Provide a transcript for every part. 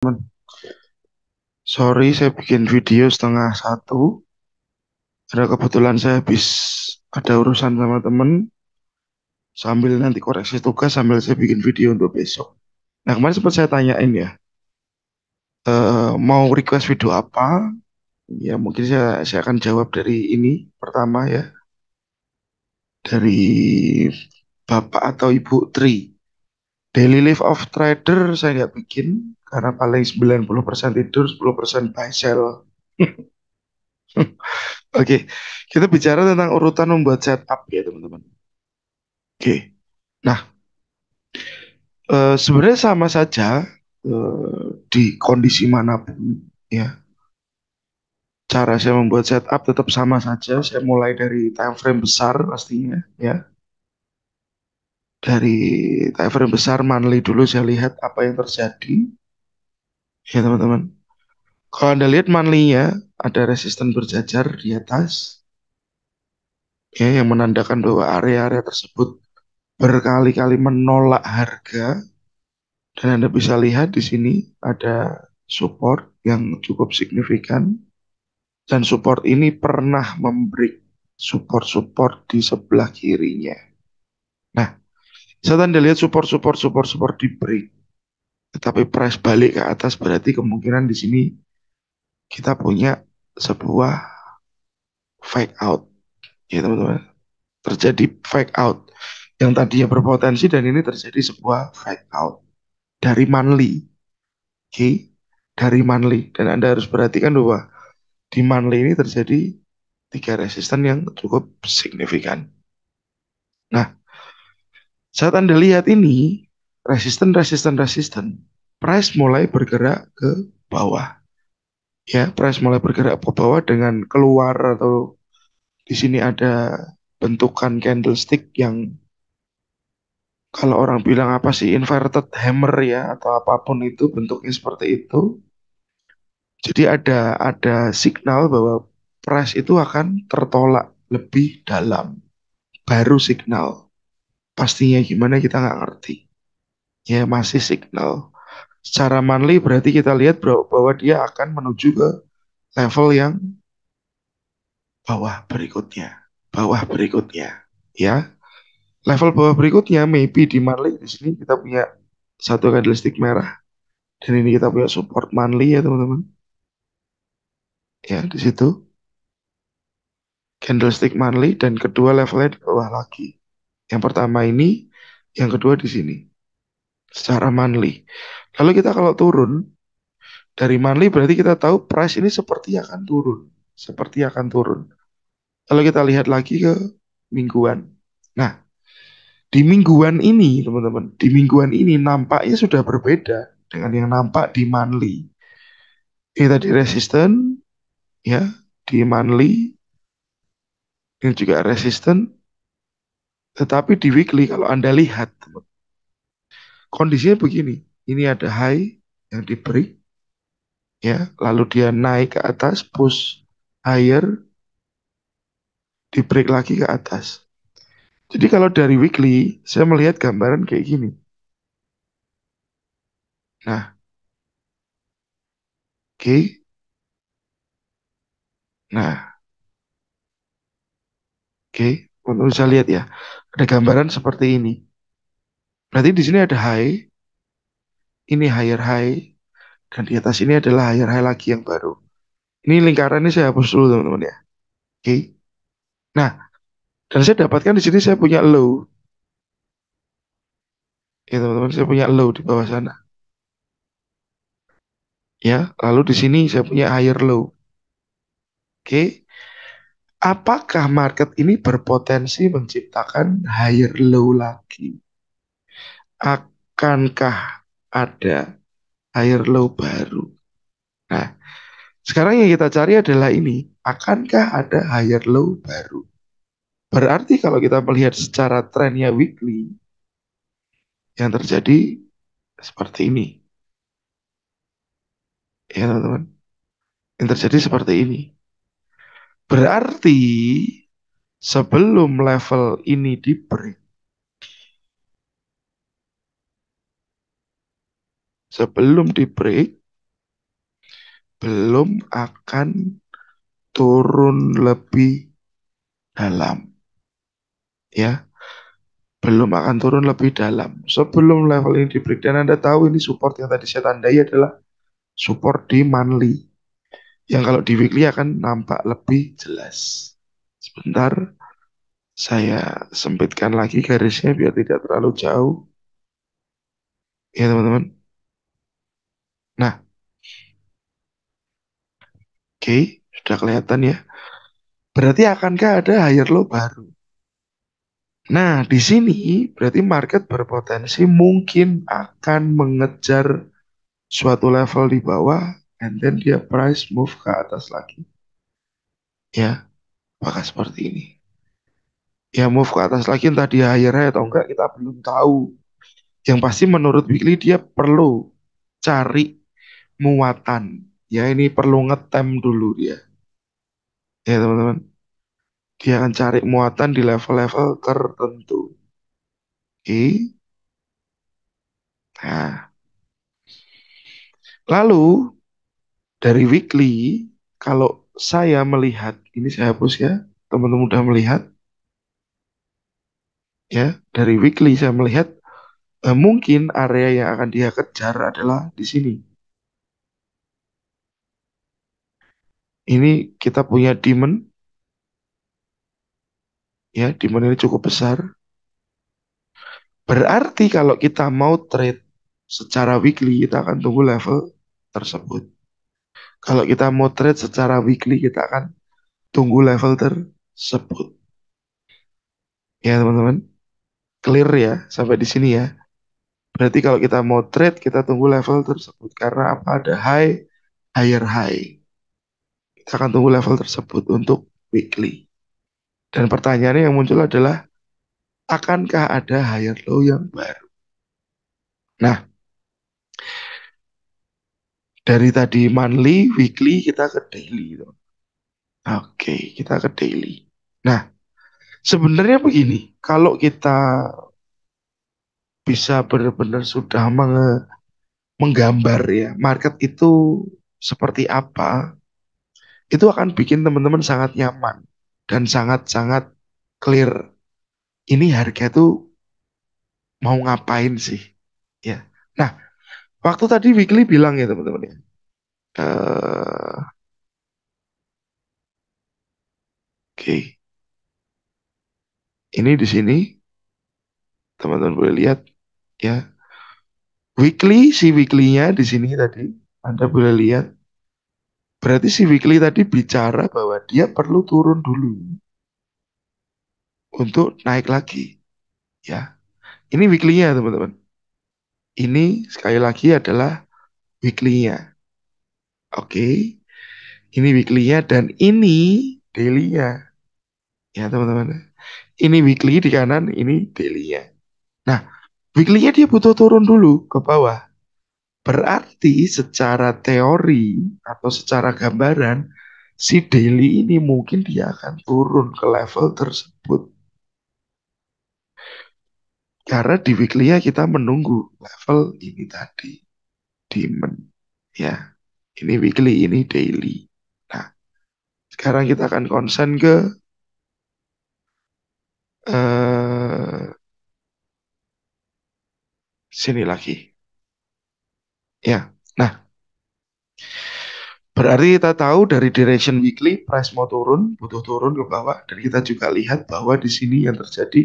teman, Sorry, saya bikin video setengah satu. Ada kebetulan saya habis ada urusan sama teman. Sambil nanti koreksi tugas, sambil saya bikin video untuk besok. Nah, kemarin sempat saya tanyain ya, Uh, mau request video apa? Ya, mungkin saya, saya akan jawab dari ini pertama ya. Dari Bapak atau Ibu Tri. Daily Life of Trader saya nggak bikin, karena paling 90% tidur 10% buy sell Oke, kita bicara tentang urutan membuat setup ya teman-teman. Oke, nah e, sebenarnya sama saja e, di kondisi manapun ya. Cara saya membuat setup tetap sama saja. Saya mulai dari time frame besar pastinya ya. Dari time frame besar manly dulu saya lihat apa yang terjadi ya teman-teman kalau anda lihat ya, ada resisten berjajar di atas ya yang menandakan bahwa area-area tersebut berkali-kali menolak harga dan anda bisa lihat di sini ada support yang cukup signifikan dan support ini pernah memberi support-support di sebelah kirinya. Nah, saat Anda lihat support-support support-support di break, tetapi price balik ke atas berarti kemungkinan di sini kita punya sebuah fake out ya teman-teman terjadi fake out yang tadinya berpotensi dan ini terjadi sebuah fake out dari manly oke okay? dari manly dan anda harus perhatikan bahwa di manly ini terjadi tiga resisten yang cukup signifikan nah saat anda lihat ini resisten resisten resisten price mulai bergerak ke bawah ya price mulai bergerak ke bawah dengan keluar atau di sini ada bentukan candlestick yang kalau orang bilang apa sih inverted hammer ya atau apapun itu bentuknya seperti itu jadi ada ada signal bahwa price itu akan tertolak lebih dalam baru signal pastinya gimana kita nggak ngerti ya masih signal. Secara manly berarti kita lihat bahwa dia akan menuju ke level yang bawah berikutnya, bawah berikutnya, ya. Level bawah berikutnya maybe di manly di sini kita punya satu candlestick merah dan ini kita punya support manly ya teman-teman. Ya, di situ candlestick manly dan kedua levelnya di bawah lagi. Yang pertama ini, yang kedua di sini secara monthly. Lalu kita kalau turun dari monthly berarti kita tahu price ini seperti akan turun, seperti akan turun. kalau kita lihat lagi ke mingguan. Nah, di mingguan ini, teman-teman, di mingguan ini nampaknya sudah berbeda dengan yang nampak di monthly. Ini tadi resisten ya, di monthly ini juga resisten tetapi di weekly kalau Anda lihat Kondisinya begini, ini ada high yang diberi, ya, lalu dia naik ke atas, push higher, di lagi ke atas. Jadi kalau dari weekly, saya melihat gambaran kayak gini. Nah, oke. Okay. Nah, oke. Okay. Untuk saya lihat ya, ada gambaran seperti ini. Berarti di sini ada high, ini higher high, dan di atas ini adalah higher high lagi yang baru. Ini lingkaran ini saya hapus dulu teman-teman ya. Oke. Okay. Nah, dan saya dapatkan di sini saya punya low. Ya teman-teman, saya punya low di bawah sana. Ya, lalu di sini saya punya higher low. Oke. Okay. Apakah market ini berpotensi menciptakan higher low lagi? akankah ada air low baru? Nah, sekarang yang kita cari adalah ini, akankah ada higher low baru? Berarti kalau kita melihat secara trennya weekly, yang terjadi seperti ini. Ya teman-teman, yang terjadi seperti ini. Berarti sebelum level ini di break, sebelum di break belum akan turun lebih dalam ya belum akan turun lebih dalam sebelum level ini di break dan Anda tahu ini support yang tadi saya tandai adalah support di monthly yang kalau di weekly akan nampak lebih jelas sebentar saya sempitkan lagi garisnya biar tidak terlalu jauh ya teman-teman okay, sudah kelihatan ya. Berarti akankah ada higher low baru? Nah, di sini berarti market berpotensi mungkin akan mengejar suatu level di bawah and then dia price move ke atas lagi. Ya, apakah seperti ini? Ya, move ke atas lagi entah dia higher high atau enggak kita belum tahu. Yang pasti menurut Weekly dia perlu cari muatan ya ini perlu ngetem dulu dia ya teman-teman dia akan cari muatan di level-level tertentu oke nah lalu dari weekly kalau saya melihat ini saya hapus ya teman-teman udah melihat ya dari weekly saya melihat eh, mungkin area yang akan dia kejar adalah di sini ini kita punya demon. ya demon ini cukup besar berarti kalau kita mau trade secara weekly kita akan tunggu level tersebut kalau kita mau trade secara weekly kita akan tunggu level tersebut ya teman-teman clear ya sampai di sini ya berarti kalau kita mau trade kita tunggu level tersebut karena apa ada high higher high kita akan tunggu level tersebut untuk weekly. Dan pertanyaannya yang muncul adalah, akankah ada higher low yang baru? Nah, dari tadi monthly, weekly, kita ke daily. Oke, okay, kita ke daily. Nah, sebenarnya begini, kalau kita bisa benar-benar sudah menge menggambar ya, market itu seperti apa, itu akan bikin teman-teman sangat nyaman dan sangat-sangat clear ini harga itu mau ngapain sih ya nah waktu tadi weekly bilang ya teman-teman ya uh, oke okay. ini di sini teman-teman boleh lihat ya weekly si weekly-nya di sini tadi anda boleh lihat Berarti si Weekly tadi bicara bahwa dia perlu turun dulu untuk naik lagi. Ya. Ini weekly-nya, teman-teman. Ini sekali lagi adalah weekly-nya. Oke. Okay. Ini weekly-nya dan ini daily-nya. Ya, teman-teman. Ini weekly di kanan, ini daily-nya. Nah, weekly-nya dia butuh turun dulu ke bawah. Berarti secara teori atau secara gambaran si daily ini mungkin dia akan turun ke level tersebut. Karena di weekly ya kita menunggu level ini tadi demon ya. Ini weekly, ini daily. Nah, sekarang kita akan konsen ke uh, sini lagi. Ya, nah Berarti kita tahu dari direction weekly price mau turun, butuh turun ke bawah dan kita juga lihat bahwa di sini yang terjadi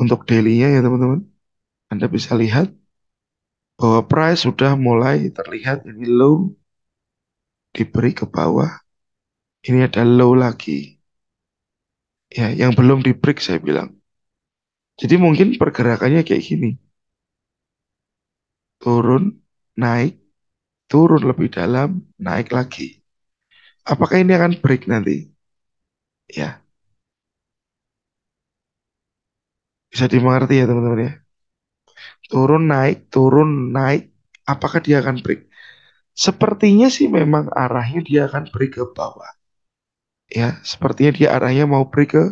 untuk daily-nya ya teman-teman. Anda bisa lihat bahwa price sudah mulai terlihat ini low diberi ke bawah. Ini ada low lagi. Ya, yang belum di break saya bilang. Jadi mungkin pergerakannya kayak gini. Turun, naik, turun lebih dalam, naik lagi. Apakah ini akan break nanti? Ya. Bisa dimengerti ya teman-teman ya. Turun naik, turun naik, apakah dia akan break? Sepertinya sih memang arahnya dia akan break ke bawah. Ya, sepertinya dia arahnya mau break ke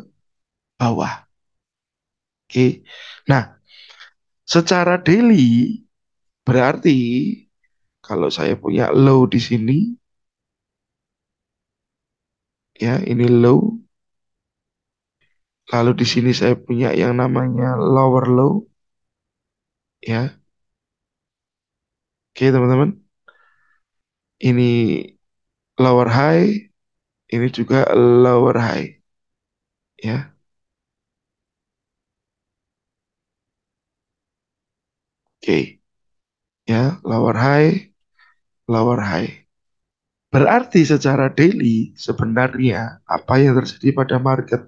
bawah. Oke. Nah, secara daily Berarti kalau saya punya low di sini, ya ini low, lalu di sini saya punya yang namanya lower low, ya. Oke teman-teman, ini lower high, ini juga lower high, ya. Oke. Okay ya lower high lower high berarti secara daily sebenarnya apa yang terjadi pada market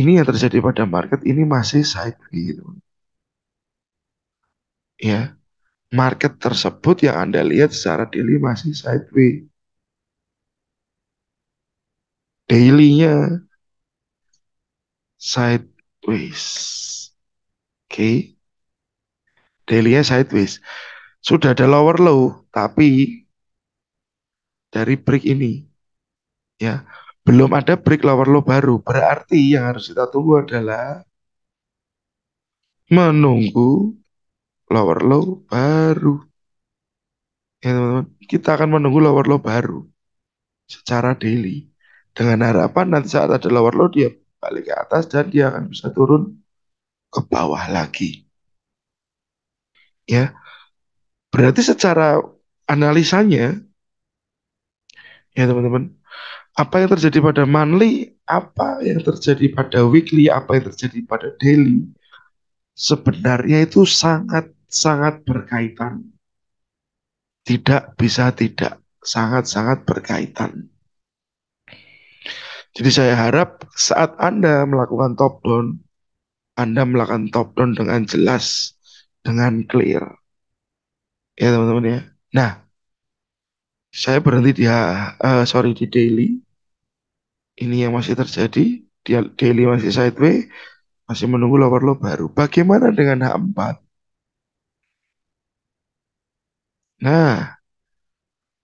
ini yang terjadi pada market ini masih sideways ya market tersebut yang anda lihat secara daily masih sideways dailynya sideways oke okay. dailynya sideways sudah ada lower low, tapi dari break ini ya, belum ada break lower low baru. Berarti yang harus kita tunggu adalah menunggu lower low baru. Ya, teman-teman, kita akan menunggu lower low baru secara daily dengan harapan nanti saat ada lower low dia balik ke atas dan dia akan bisa turun ke bawah lagi. Ya, Berarti secara analisanya, ya teman-teman, apa yang terjadi pada monthly, apa yang terjadi pada weekly, apa yang terjadi pada daily, sebenarnya itu sangat-sangat berkaitan. Tidak bisa tidak, sangat-sangat berkaitan. Jadi saya harap saat Anda melakukan top down, Anda melakukan top down dengan jelas, dengan clear ya teman-teman ya nah saya berhenti di uh, sorry di daily ini yang masih terjadi di daily masih sideways masih menunggu lower low baru bagaimana dengan H4 nah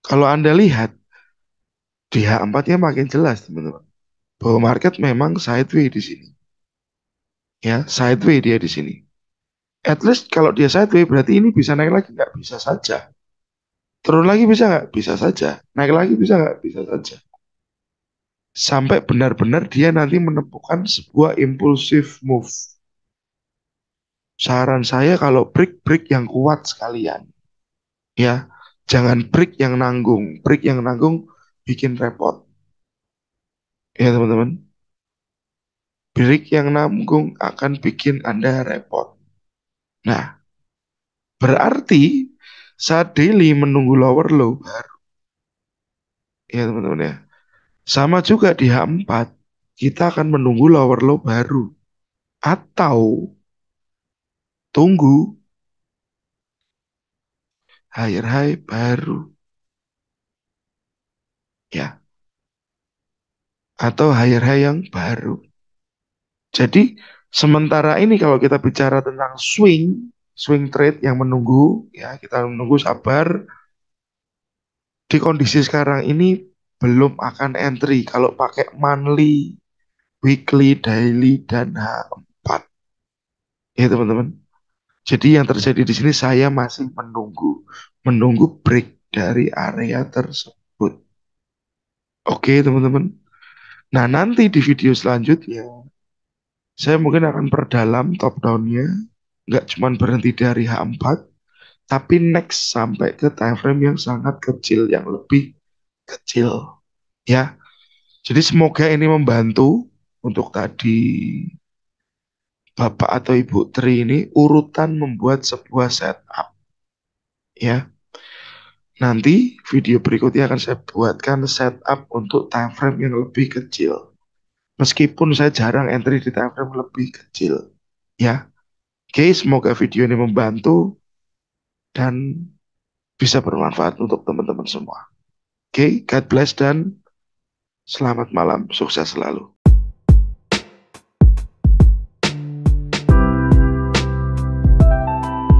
kalau anda lihat di H4 nya makin jelas teman-teman bahwa market memang sideways di sini ya sideways dia di sini at least kalau dia sideways berarti ini bisa naik lagi nggak bisa saja turun lagi bisa nggak bisa saja naik lagi bisa nggak bisa saja sampai benar-benar dia nanti menemukan sebuah impulsif move saran saya kalau break break yang kuat sekalian ya jangan break yang nanggung break yang nanggung bikin repot ya teman-teman break yang nanggung akan bikin anda repot Nah, berarti saat daily menunggu lower low baru. Ya teman-teman ya. Sama juga di H4, kita akan menunggu lower low baru. Atau tunggu higher high baru. Ya. Atau higher high yang baru. Jadi Sementara ini kalau kita bicara tentang swing, swing trade yang menunggu, ya kita menunggu sabar. Di kondisi sekarang ini belum akan entry kalau pakai monthly, weekly, daily, dan H4. Ya teman-teman. Jadi yang terjadi di sini saya masih menunggu, menunggu break dari area tersebut. Oke teman-teman. Nah nanti di video selanjutnya saya mungkin akan perdalam top downnya, nggak cuma berhenti dari H4, tapi next sampai ke time frame yang sangat kecil, yang lebih kecil, ya. Jadi semoga ini membantu untuk tadi bapak atau ibu tri ini urutan membuat sebuah setup, ya. Nanti video berikutnya akan saya buatkan setup untuk time frame yang lebih kecil meskipun saya jarang entry di time frame lebih kecil ya oke okay, semoga video ini membantu dan bisa bermanfaat untuk teman-teman semua oke God bless dan selamat malam sukses selalu